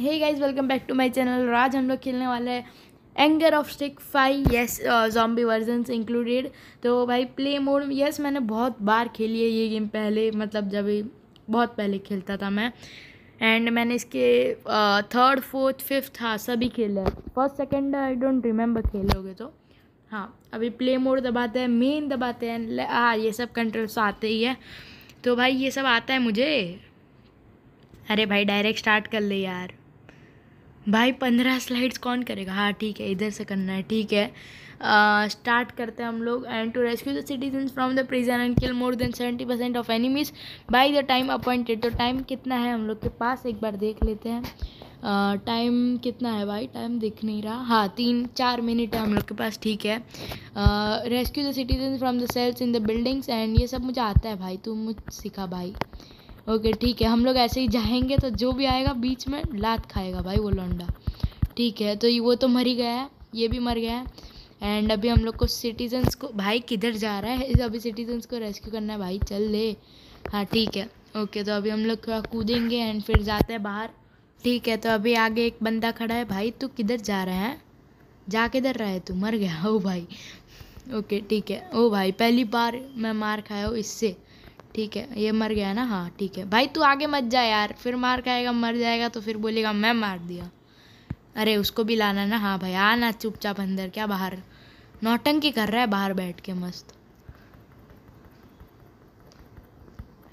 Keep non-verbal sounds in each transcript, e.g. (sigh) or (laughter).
hey guys welcome back to my channel Raj हम लोग खेलने वाले हैं anger of stick five yes zombie version included तो भाई प्ले मोड यस मैंने बहुत बार खेली है ये गेम पहले मतलब जब बहुत पहले खेलता था मैं एंड मैंने इसके थर्ड फोर्थ फिफ्थ हाँ सभी खेले है first second I don't remember खेलोगे तो हाँ अभी प्ले मोड दबाते हैं मेन दबाते हैं हाँ ये सब कंट्रोल्स आते ही है तो भाई ये सब आता है मुझे अरे भाई डायरेक्ट स्टार्ट कर ले यार भाई पंद्रह स्लाइड्स कौन करेगा हाँ ठीक है इधर से करना है ठीक है स्टार्ट uh, करते हैं हम लोग and to rescue the citizen from the prison and kill more than seventy percent of enemies by the time appointed तो टाइम कितना है हम लोग के पास एक बार देख लेते हैं टाइम uh, कितना है भाई टाइम दिख नहीं रहा हाँ तीन चार मिनट है हम लोग के पास ठीक है rescue the citizen from the cells in the buildings and ये सब मुझे आता है भाई तुम मुझ सिखा भाई ओके ठीक है हम लोग ऐसे ही जाएंगे तो जो भी आएगा बीच में लात खाएगा भाई वो लौंडा ठीक है तो वो तो मर ही गया है ये भी मर गया है एंड अभी हम लोग को सिटीजन्स को भाई किधर जा रहा है अभी सिटीजन्स को रेस्क्यू करना है भाई चल ले हाँ ठीक है ओके तो अभी हम लोग थोड़ा कूदेंगे एंड फिर जाते हैं बाहर ठीक है तो अभी आगे एक बंदा खड़ा है भाई तू किधर जा रहा है जा किधर रहा है तू मर गया ओ भाई ओके ठीक है ओ भाई पहली बार मैं मार खाया हूँ इससे ठीक है ये मर गया ना हाँ ठीक है भाई तू आगे मत जा यार फिर मार खाएगा मर जाएगा तो फिर बोलेगा मैं मार दिया अरे उसको भी लाना ना हाँ भाई आना चुपचाप अंदर क्या बाहर नौटंकी कर रहा है बाहर बैठ के मस्त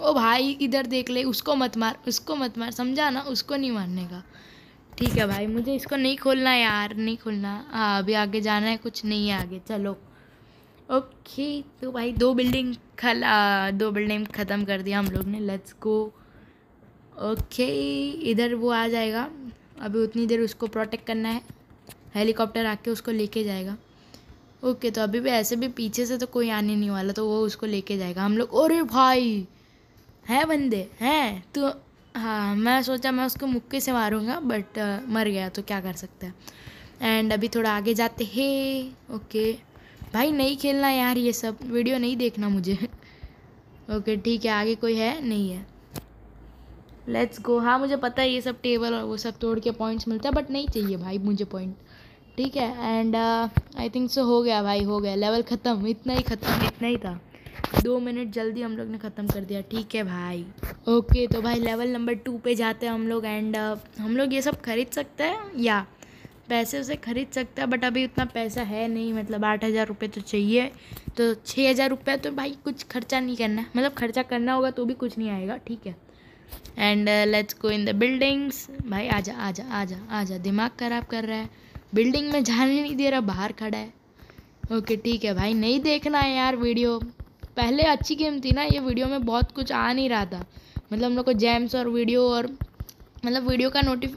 ओ भाई इधर देख ले उसको मत मार उसको मत मार समझा ना उसको नहीं मारने का ठीक है भाई मुझे इसको नहीं खोलना यार नहीं खोलना हाँ अभी आगे जाना है कुछ नहीं है आगे चलो ओके तो भाई दो बिल्डिंग खला दो बिल्डिंग ख़त्म कर दिया हम लोग ने लेट्स गो ओके इधर वो आ जाएगा अभी उतनी देर उसको प्रोटेक्ट करना है हेलीकॉप्टर आके उसको लेके जाएगा ओके तो अभी भी ऐसे भी पीछे से तो कोई आने नहीं वाला तो वो उसको लेके जाएगा हम लोग अरे भाई हैं बंदे हैं तो हाँ मैं सोचा मैं उसको मुक्के से मारूंगा बट मर गया तो क्या कर सकते हैं एंड अभी थोड़ा आगे जाते हैं ओके भाई नहीं खेलना यार ये सब वीडियो नहीं देखना मुझे ओके ठीक है आगे कोई है नहीं है लेट्स गो हाँ मुझे पता है ये सब टेबल और वो सब तोड़ के पॉइंट्स मिलता है बट नहीं चाहिए भाई मुझे पॉइंट ठीक है एंड आई थिंक सो हो गया भाई हो गया लेवल ख़त्म इतना ही ख़त्म इतना ही था दो मिनट जल्दी हम लोग ने ख़त्म कर दिया ठीक है भाई ओके तो भाई लेवल नंबर टू पे जाते हैं हम लोग एंड uh, हम लोग ये सब खरीद सकते हैं या पैसे उसे ख़रीद सकता है बट अभी उतना पैसा है नहीं मतलब आठ हज़ार रुपये तो चाहिए तो छः हज़ार रुपये तो भाई कुछ खर्चा नहीं करना मतलब खर्चा करना होगा तो भी कुछ नहीं आएगा ठीक है and let's go in the buildings भाई आ आ जा जा आ जा आ जा दिमाग ख़राब कर रहा है बिल्डिंग में जाने नहीं दे रहा बाहर खड़ा है ओके okay, ठीक है भाई नहीं देखना है यार वीडियो पहले अच्छी गेम थी ना ये वीडियो में बहुत कुछ आ नहीं रहा था मतलब हम लोग को जैम्स और वीडियो और मतलब वीडियो का नोटिफ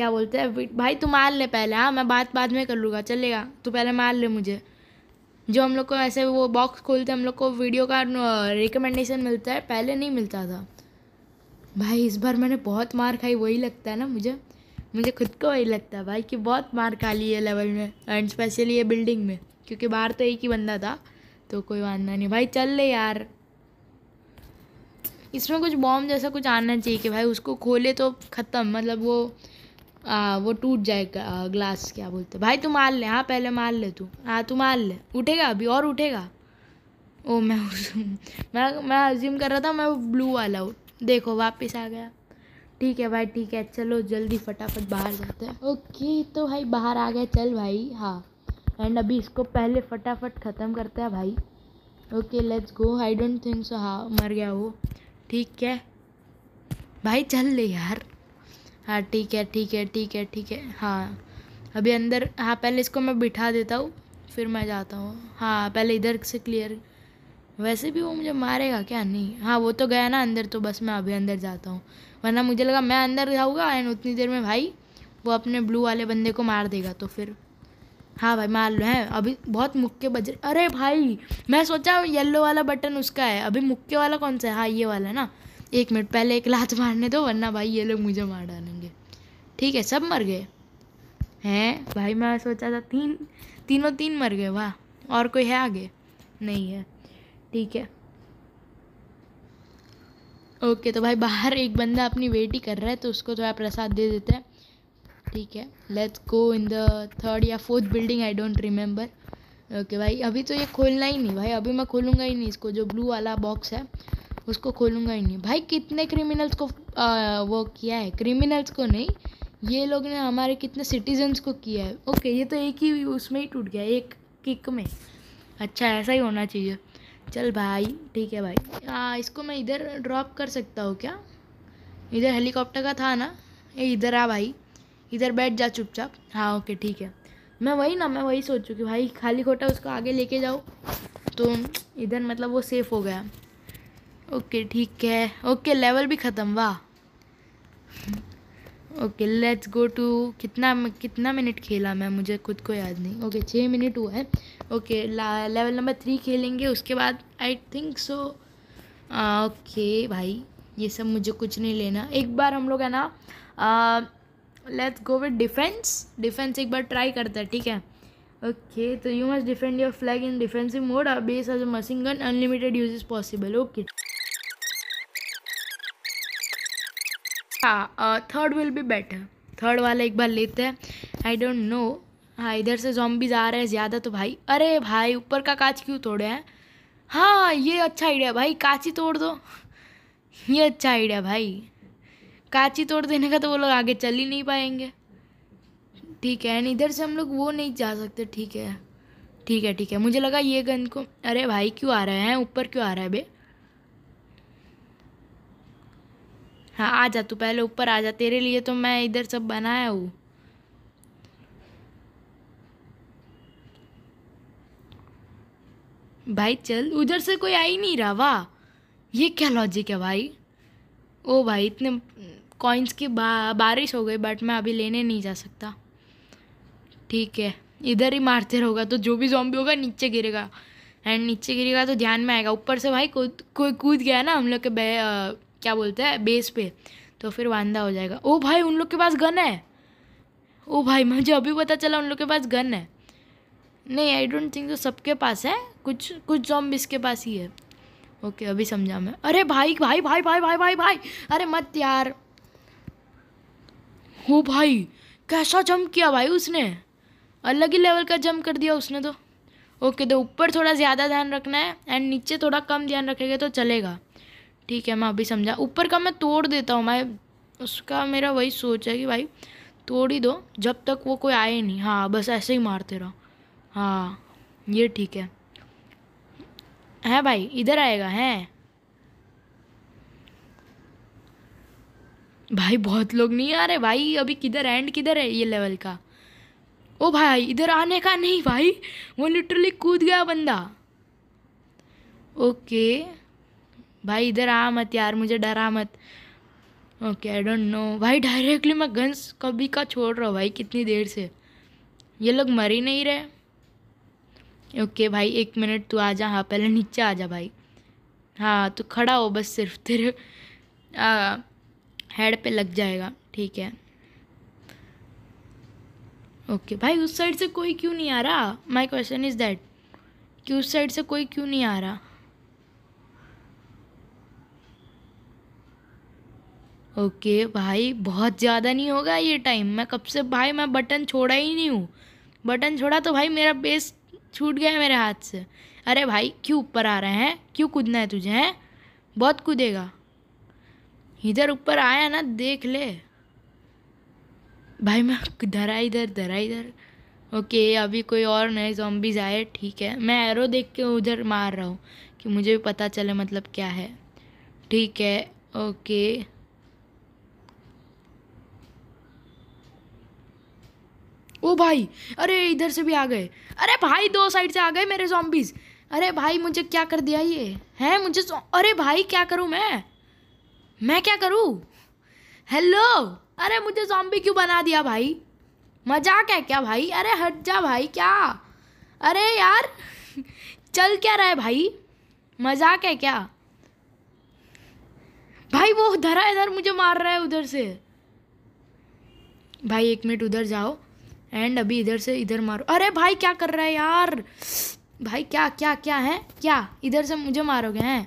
क्या बोलते हैं भाई तू मार ले पहले हाँ मैं बात बाद में कर लूँगा चलेगा तू पहले मार ले मुझे जो हम लोग को ऐसे वो बॉक्स खोलते हम लोग को वीडियो का रिकमेंडेशन मिलता है पहले नहीं मिलता था भाई इस बार मैंने बहुत मार खाई वही लगता है ना मुझे मुझे खुद को वही लगता है भाई कि बहुत मार खा ली है लेवल में एंड स्पेशली ये बिल्डिंग में क्योंकि बाहर तो एक ही बंदा था तो कोई वादा नहीं भाई चल ले यार इसमें कुछ बॉम्ब जैसा कुछ आना चाहिए कि भाई उसको खोले तो ख़त्म मतलब वो आ, वो टूट जाएगा ग्लास क्या बोलते भाई तू मार ले हाँ पहले मार ले तू हाँ तू मार ले उठेगा अभी और उठेगा ओ मैं मैं मैं अज्यूम कर रहा था मैं ब्लू वाला हूँ देखो वापस आ गया ठीक है भाई ठीक है चलो जल्दी फटाफट बाहर जाते हैं ओके तो भाई बाहर आ गए चल भाई हाँ एंड अभी इसको पहले फटाफट ख़त्म करते हैं भाई okay let's go I don't think so हाँ मर गया वो ठीक है भाई चल ले यार हाँ ठीक है ठीक है ठीक है ठीक है हाँ अभी अंदर हाँ पहले इसको मैं बिठा देता हूँ फिर मैं जाता हूँ हाँ पहले इधर से क्लियर वैसे भी वो मुझे मारेगा क्या नहीं हाँ वो तो गया ना अंदर तो बस मैं अभी अंदर जाता हूँ वरना मुझे लगा मैं अंदर जाऊँगा एंड उतनी देर में भाई वो अपने ब्लू वाले बंदे को मार देगा तो फिर हाँ भाई मार लो हैं अभी बहुत मुक्के बज अरे भाई मैं सोचा येलो वाला बटन उसका है अभी मुक्के वाला कौन सा है हाँ ये वाला है ना एक मिनट पहले एक लात मारने दो वरना भाई ये लोग मुझे मार डालेंगे ठीक है सब मर गए हैं भाई मैं सोचा था तीन तीनों तीन मर गए वाह और कोई है आगे नहीं है ठीक है ओके तो भाई बाहर एक बंदा अपनी वेट ही कर रहा है तो उसको थोड़ा प्रसाद दे देते हैं ठीक है let's go in the third या fourth building I don't remember okay भाई अभी तो ये खोलना ही नहीं भाई अभी मैं खोलूँगा ही नहीं इसको जो ब्लू वाला बॉक्स है उसको खोलूँगा ही नहीं भाई कितने क्रिमिनल्स को आ, वो किया है क्रिमिनल्स को नहीं ये लोग ने हमारे कितने सिटीजन्स को किया है ओके ये तो एक ही उसमें ही टूट गया एक किक में अच्छा ऐसा ही होना चाहिए चल भाई ठीक है भाई आ, इसको मैं इधर ड्रॉप कर सकता हूँ क्या इधर हेलीकॉप्टर का था ना ये इधर आ भाई इधर बैठ जा चुपचाप हाँ ओके ठीक है मैं वही ना मैं वही सोच चुकी भाई खाली खोटा उसको आगे लेके जाओ तो इधर मतलब वो सेफ़ हो गया ओके ठीक है ओके लेवल भी ख़त्म वाह ओके लेट्स गो टू कितना कितना मिनट खेला मैं मुझे खुद को याद नहीं ओके छः मिनट हुआ है ओके लेवल नंबर थ्री खेलेंगे उसके बाद आई थिंक सो ओके भाई ये सब मुझे कुछ नहीं लेना एक बार हम लोग है ना let's go with defence defence एक बार ट्राई करता है ठीक है ओके तो you must defend your flag in defensive mode base as a gun unlimited use is possible okay हाँ third will be better third वाला एक बार लेते हैं आई डोंट नो हाँ इधर से जॉम्बीज आ रहे हैं ज़्यादा तो भाई अरे भाई ऊपर का कांच क्यों तोड़े हैं हाँ ये अच्छा आइडिया भाई कांच ही तोड़ दो ये अच्छा आइडिया भाई कांच ही तोड़ देने का तो वो लोग आगे चल ही नहीं पाएंगे ठीक है एंड इधर से हम लोग वो नहीं जा सकते ठीक है ठीक है ठीक है मुझे लगा ये गन को अरे भाई क्यों आ रहे हैं ऊपर क्यों आ रहा है भाई हाँ आ जा तू पहले ऊपर आ जा तेरे लिए तो मैं इधर सब बनाया हूँ भाई चल उधर से कोई आ ही नहीं रहा वाह ये क्या लॉजिक है भाई ओ भाई इतने कॉइन्स की बा, बारिश हो गई बट मैं अभी लेने नहीं जा सकता ठीक है इधर ही मारते रहोगा तो जो भी जॉम्बी होगा नीचे गिरेगा एंड नीचे गिरेगा तो ध्यान में आएगा ऊपर से भाई कूद कोई कूद गया ना हम लोग के क्या बोलते हैं बेस पे तो फिर वांदा हो जाएगा ओ भाई उन लोग के पास गन है ओ भाई मुझे अभी पता चला उन लोग के पास गन है नहीं आई डोंट थिंक तो सबके पास है कुछ कुछ जॉम्बिस के पास ही है ओके अभी समझा मैं अरे भाई भाई भाई भाई भाई भाई भाई अरे मत यार हो भाई कैसा जंप किया भाई उसने अलग ही लेवल का जंप कर दिया उसने तो ओके तो ऊपर थोड़ा ज़्यादा ध्यान रखना है एंड नीचे थोड़ा कम ध्यान रखेगा तो चलेगा ठीक है मैं अभी समझा ऊपर का मैं तोड़ देता हूँ मैं उसका मेरा वही सोच है कि भाई तोड़ ही दो जब तक वो कोई आए नहीं हाँ बस ऐसे ही मारते रहो हाँ ये ठीक है है भाई इधर आएगा है भाई बहुत लोग नहीं आ रहे भाई अभी किधर एंड किधर है ये लेवल का ओ भाई इधर आने का नहीं भाई वो लिटरली कूद गया बंदा ओके भाई इधर आ मत यार मुझे डरा मत ओके आई डोंट नो भाई डायरेक्टली मैं गन्स कभी का छोड़ रहा हूँ भाई कितनी देर से ये लोग मर ही नहीं रहे ओके भाई एक मिनट तू आ जा हाँ पहले नीचे आ जा भाई हाँ तू खड़ा हो बस सिर्फ तेरे आ, हेड पे लग जाएगा ठीक है ओके भाई उस साइड से कोई क्यों नहीं आ रहा माई क्वेश्चन इज़ दैट कि उस साइड से कोई क्यों नहीं आ रहा ओके भाई बहुत ज़्यादा नहीं होगा ये टाइम मैं कब से भाई मैं बटन छोड़ा ही नहीं हूँ बटन छोड़ा तो भाई मेरा बेस छूट गया मेरे हाथ से अरे भाई क्यों ऊपर आ रहे हैं क्यों कूदना है तुझे हैं बहुत कूदेगा इधर ऊपर आया ना देख ले भाई मैं धरा इधर धरा इधर ओके अभी कोई और नए जॉम्बीज आए ठीक है मैं एरो देख के उधर मार रहा हूँ कि मुझे भी पता चले मतलब क्या है ठीक है ओके ओ भाई अरे इधर से भी आ गए अरे भाई दो साइड से आ गए मेरे जॉम्बीज अरे भाई मुझे क्या कर दिया ये है मुझे अरे भाई क्या करूँ मैं मैं क्या करूँ हेलो अरे मुझे जॉम्बी क्यों बना दिया भाई मजाक है क्या भाई अरे हट जा भाई क्या अरे यार (laughs) चल क्या रहा है भाई मजाक है क्या भाई वो धरा इधर मुझे मार रहा है उधर से भाई एक मिनट उधर जाओ एंड अभी इधर से इधर मारो अरे भाई क्या कर रहा है यार भाई क्या क्या क्या है क्या इधर से मुझे मारोगे हैं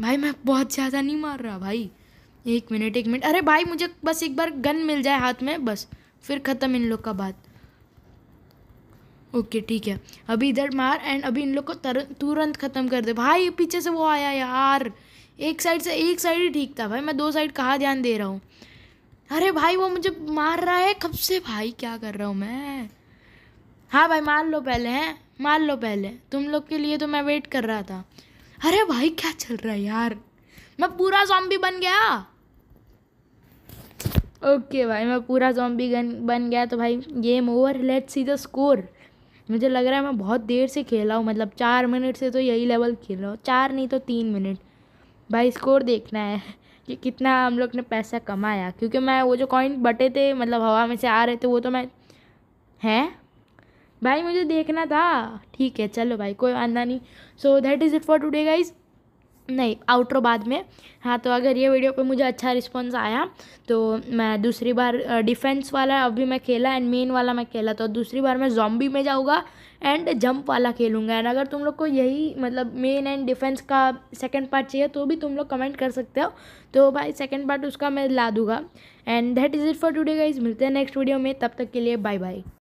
भाई मैं बहुत ज़्यादा नहीं मार रहा भाई एक मिनट एक मिनट अरे भाई मुझे बस एक बार गन मिल जाए हाथ में बस फिर ख़त्म इन लोग का बात ओके ठीक है अभी इधर मार एंड अभी इन लोग को तर तुरंत ख़त्म कर दे भाई पीछे से वो आया यार एक साइड से एक साइड ही ठीक था भाई मैं दो साइड कहाँ ध्यान दे रहा हूँ अरे भाई वो मुझे मार रहा है कब से भाई क्या कर रहा हूँ मैं हाँ भाई मार लो पहले हैं मार लो पहले तुम लोग के लिए तो मैं वेट कर रहा था अरे भाई क्या चल रहा है यार मैं पूरा जॉम्बी बन गया ओके भाई मैं पूरा जॉम्बी बन गया तो भाई game over let's see the score मुझे लग रहा है मैं बहुत देर से खेला हूँ मतलब चार मिनट से तो यही लेवल खेल रहा हूँ चार नहीं तो तीन मिनट भाई स्कोर देखना है कि कितना हम लोग ने पैसा कमाया क्योंकि मैं वो जो कॉइन बटे थे मतलब हवा में से आ रहे थे वो तो मैं हैं भाई मुझे देखना था ठीक है चलो भाई कोई आंदा नहीं so that is it for today guys नहीं आउटरो बाद में हाँ तो अगर ये वीडियो पे मुझे अच्छा रिस्पॉन्स आया तो मैं दूसरी बार डिफेंस वाला अभी मैं खेला एंड मेन वाला मैं खेला तो दूसरी बार मैं जॉम्बी में जाऊँगा एंड जंप वाला खेलूँगा एंड अगर तुम लोग को यही मतलब मेन एंड डिफेंस का सेकेंड पार्ट चाहिए तो भी तुम लोग कमेंट कर सकते हो तो भाई सेकेंड पार्ट उसका मैं ला दूंगा and that is it for today guys मिलते हैं नेक्स्ट वीडियो में तब तक के लिए बाय बाय